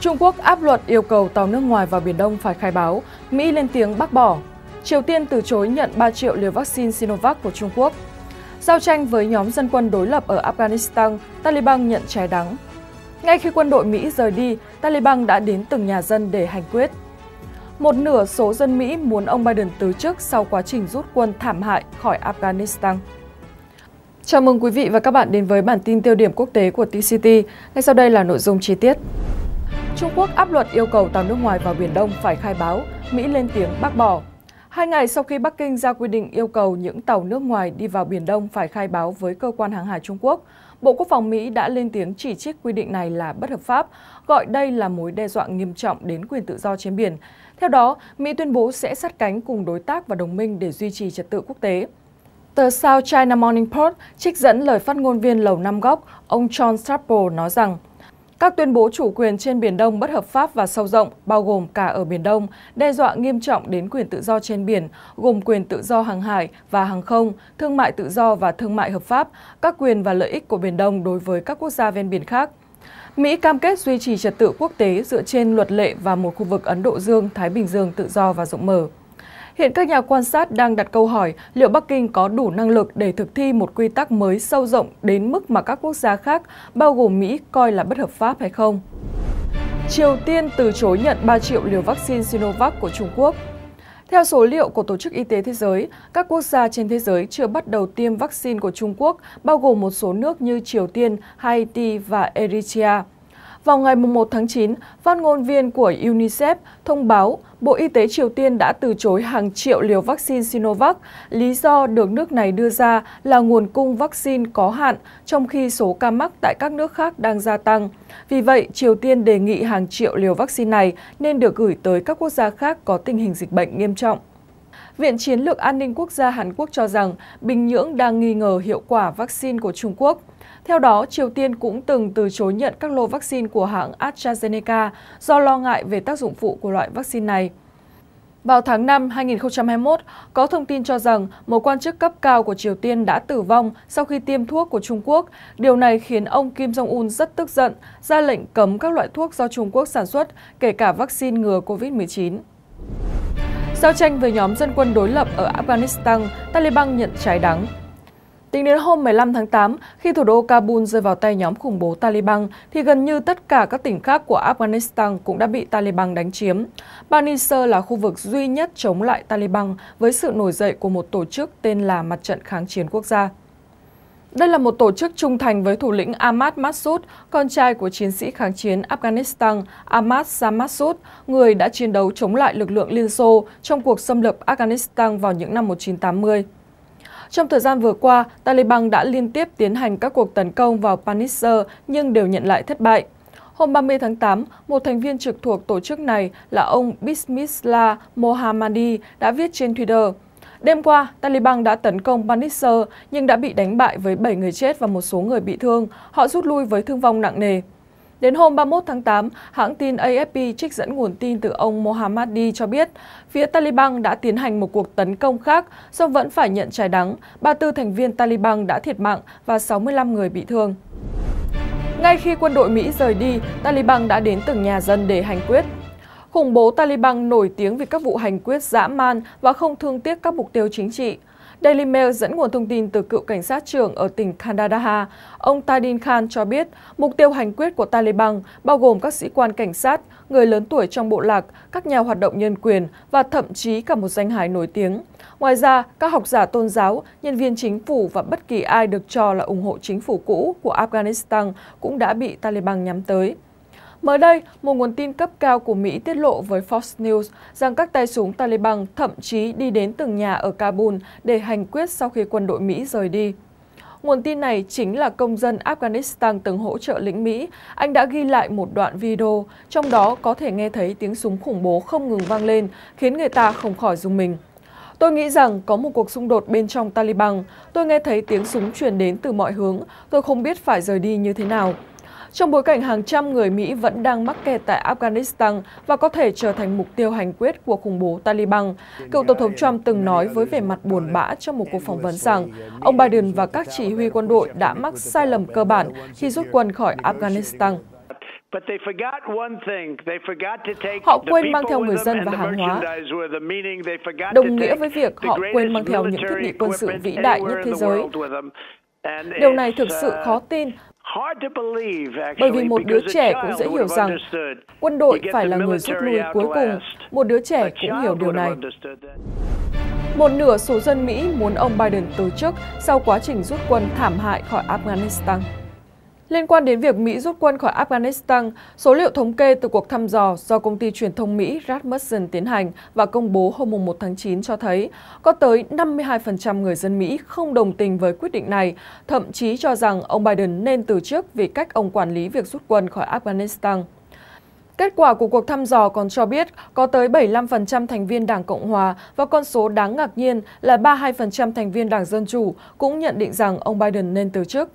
Trung Quốc áp luật yêu cầu tàu nước ngoài vào Biển Đông phải khai báo, Mỹ lên tiếng bác bỏ. Triều Tiên từ chối nhận 3 triệu liều vaccine Sinovac của Trung Quốc. Giao tranh với nhóm dân quân đối lập ở Afghanistan, Taliban nhận trái đắng. Ngay khi quân đội Mỹ rời đi, Taliban đã đến từng nhà dân để hành quyết. Một nửa số dân Mỹ muốn ông Biden từ chức sau quá trình rút quân thảm hại khỏi Afghanistan. Chào mừng quý vị và các bạn đến với bản tin tiêu điểm quốc tế của TCT. Ngay sau đây là nội dung chi tiết. Trung Quốc áp luật yêu cầu tàu nước ngoài vào Biển Đông phải khai báo, Mỹ lên tiếng bác bỏ. Hai ngày sau khi Bắc Kinh ra quy định yêu cầu những tàu nước ngoài đi vào Biển Đông phải khai báo với cơ quan hàng hải Trung Quốc, Bộ Quốc phòng Mỹ đã lên tiếng chỉ trích quy định này là bất hợp pháp, gọi đây là mối đe dọa nghiêm trọng đến quyền tự do trên biển. Theo đó, Mỹ tuyên bố sẽ sát cánh cùng đối tác và đồng minh để duy trì trật tự quốc tế. Tờ South China Morning Post trích dẫn lời phát ngôn viên Lầu Năm Góc, ông John Staple nói rằng – các tuyên bố chủ quyền trên Biển Đông bất hợp pháp và sâu rộng, bao gồm cả ở Biển Đông, đe dọa nghiêm trọng đến quyền tự do trên biển, gồm quyền tự do hàng hải và hàng không, thương mại tự do và thương mại hợp pháp, các quyền và lợi ích của Biển Đông đối với các quốc gia ven biển khác. Mỹ cam kết duy trì trật tự quốc tế dựa trên luật lệ và một khu vực Ấn Độ Dương-Thái Bình Dương tự do và rộng mở. Hiện các nhà quan sát đang đặt câu hỏi liệu Bắc Kinh có đủ năng lực để thực thi một quy tắc mới sâu rộng đến mức mà các quốc gia khác, bao gồm Mỹ, coi là bất hợp pháp hay không. Triều Tiên từ chối nhận 3 triệu liều vaccine Sinovac của Trung Quốc theo số liệu của Tổ chức Y tế Thế giới, các quốc gia trên thế giới chưa bắt đầu tiêm vaccine của Trung Quốc, bao gồm một số nước như Triều Tiên, Haiti và Eritrea. Vào ngày 1 tháng 9, phát ngôn viên của UNICEF thông báo Bộ Y tế Triều Tiên đã từ chối hàng triệu liều vaccine Sinovac. Lý do được nước này đưa ra là nguồn cung vaccine có hạn, trong khi số ca mắc tại các nước khác đang gia tăng. Vì vậy, Triều Tiên đề nghị hàng triệu liều vaccine này nên được gửi tới các quốc gia khác có tình hình dịch bệnh nghiêm trọng. Viện Chiến lược An ninh Quốc gia Hàn Quốc cho rằng Bình Nhưỡng đang nghi ngờ hiệu quả vaccine của Trung Quốc. Theo đó, Triều Tiên cũng từng từ chối nhận các lô vaccine của hãng AstraZeneca do lo ngại về tác dụng phụ của loại vaccine này. Vào tháng 5 2021, có thông tin cho rằng một quan chức cấp cao của Triều Tiên đã tử vong sau khi tiêm thuốc của Trung Quốc. Điều này khiến ông Kim Jong-un rất tức giận, ra lệnh cấm các loại thuốc do Trung Quốc sản xuất, kể cả vaccine ngừa COVID-19. Giao tranh với nhóm dân quân đối lập ở Afghanistan, Taliban nhận trái đắng. Tính đến hôm 15 tháng 8, khi thủ đô Kabul rơi vào tay nhóm khủng bố Taliban, thì gần như tất cả các tỉnh khác của Afghanistan cũng đã bị Taliban đánh chiếm. Banisar là khu vực duy nhất chống lại Taliban với sự nổi dậy của một tổ chức tên là Mặt trận Kháng chiến Quốc gia. Đây là một tổ chức trung thành với thủ lĩnh Ahmad Massoud, con trai của chiến sĩ kháng chiến Afghanistan Ahmad Massoud, người đã chiến đấu chống lại lực lượng Liên Xô trong cuộc xâm lược Afghanistan vào những năm 1980. Trong thời gian vừa qua, Taliban đã liên tiếp tiến hành các cuộc tấn công vào Panjshir nhưng đều nhận lại thất bại. Hôm 30 tháng 8, một thành viên trực thuộc tổ chức này là ông Bismillah Mohammadi đã viết trên Twitter – Đêm qua, Taliban đã tấn công Banisir nhưng đã bị đánh bại với 7 người chết và một số người bị thương. Họ rút lui với thương vong nặng nề. Đến hôm 31 tháng 8, hãng tin AFP trích dẫn nguồn tin từ ông Mohammadi cho biết phía Taliban đã tiến hành một cuộc tấn công khác song vẫn phải nhận trái đắng. 34 thành viên Taliban đã thiệt mạng và 65 người bị thương. Ngay khi quân đội Mỹ rời đi, Taliban đã đến từng nhà dân để hành quyết khủng bố Taliban nổi tiếng vì các vụ hành quyết dã man và không thương tiếc các mục tiêu chính trị. Daily Mail dẫn nguồn thông tin từ cựu cảnh sát trưởng ở tỉnh Kandahar, ông Tadin Khan cho biết mục tiêu hành quyết của Taliban bao gồm các sĩ quan cảnh sát, người lớn tuổi trong bộ lạc, các nhà hoạt động nhân quyền và thậm chí cả một danh hài nổi tiếng. Ngoài ra, các học giả tôn giáo, nhân viên chính phủ và bất kỳ ai được cho là ủng hộ chính phủ cũ của Afghanistan cũng đã bị Taliban nhắm tới. Mới đây, một nguồn tin cấp cao của Mỹ tiết lộ với Fox News rằng các tay súng Taliban thậm chí đi đến từng nhà ở Kabul để hành quyết sau khi quân đội Mỹ rời đi. Nguồn tin này chính là công dân Afghanistan từng hỗ trợ lính Mỹ. Anh đã ghi lại một đoạn video, trong đó có thể nghe thấy tiếng súng khủng bố không ngừng vang lên, khiến người ta không khỏi rung mình. Tôi nghĩ rằng có một cuộc xung đột bên trong Taliban. Tôi nghe thấy tiếng súng truyền đến từ mọi hướng. Tôi không biết phải rời đi như thế nào trong bối cảnh hàng trăm người Mỹ vẫn đang mắc kẹt tại Afghanistan và có thể trở thành mục tiêu hành quyết của khủng bố Taliban. Cựu Tổng thống Trump từng nói với vẻ mặt buồn bã trong một cuộc phỏng vấn rằng ông Biden và các chỉ huy quân đội đã mắc sai lầm cơ bản khi rút quân khỏi Afghanistan. Họ quên mang theo người dân và hàng hóa, đồng nghĩa với việc họ quên mang theo những thiết bị quân sự vĩ đại nhất thế giới. Điều này thực sự khó tin bởi vì một đứa trẻ cũng dễ hiểu rằng quân đội phải là người rút lui cuối cùng, một đứa trẻ cũng hiểu điều này. Một nửa số dân Mỹ muốn ông Biden từ chức sau quá trình rút quân thảm hại khỏi Afghanistan. Liên quan đến việc Mỹ rút quân khỏi Afghanistan, số liệu thống kê từ cuộc thăm dò do công ty truyền thông Mỹ Rasmussen tiến hành và công bố hôm 1 tháng 9 cho thấy có tới 52% người dân Mỹ không đồng tình với quyết định này, thậm chí cho rằng ông Biden nên từ chức vì cách ông quản lý việc rút quân khỏi Afghanistan. Kết quả của cuộc thăm dò còn cho biết có tới 75% thành viên Đảng Cộng Hòa và con số đáng ngạc nhiên là 32% thành viên Đảng Dân Chủ cũng nhận định rằng ông Biden nên từ chức.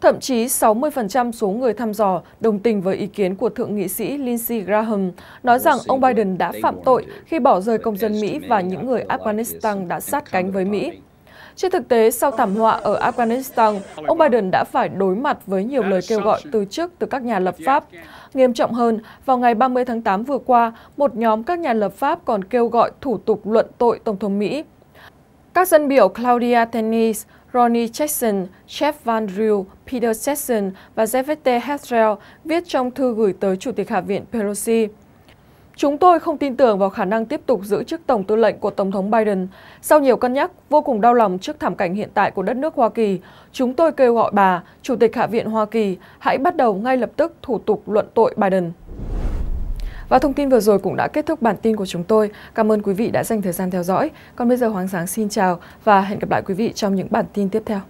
Thậm chí 60% số người thăm dò đồng tình với ý kiến của Thượng nghị sĩ Lindsey Graham nói rằng ông Biden đã phạm tội khi bỏ rơi công dân Mỹ và những người Afghanistan đã sát cánh với Mỹ. Trên thực tế, sau thảm họa ở Afghanistan, ông Biden đã phải đối mặt với nhiều lời kêu gọi từ chức từ các nhà lập pháp. Nghiêm trọng hơn, vào ngày 30 tháng 8 vừa qua, một nhóm các nhà lập pháp còn kêu gọi thủ tục luận tội Tổng thống Mỹ. Các dân biểu Claudia Tennis, Ronnie Jackson, Jeff Van Reel, Peter Jackson và Zevete Hetzel viết trong thư gửi tới Chủ tịch Hạ viện Pelosi. Chúng tôi không tin tưởng vào khả năng tiếp tục giữ chức Tổng tư lệnh của Tổng thống Biden. Sau nhiều cân nhắc, vô cùng đau lòng trước thảm cảnh hiện tại của đất nước Hoa Kỳ, chúng tôi kêu gọi bà, Chủ tịch Hạ viện Hoa Kỳ, hãy bắt đầu ngay lập tức thủ tục luận tội Biden. Và thông tin vừa rồi cũng đã kết thúc bản tin của chúng tôi. Cảm ơn quý vị đã dành thời gian theo dõi. Còn bây giờ Hoàng Sáng xin chào và hẹn gặp lại quý vị trong những bản tin tiếp theo.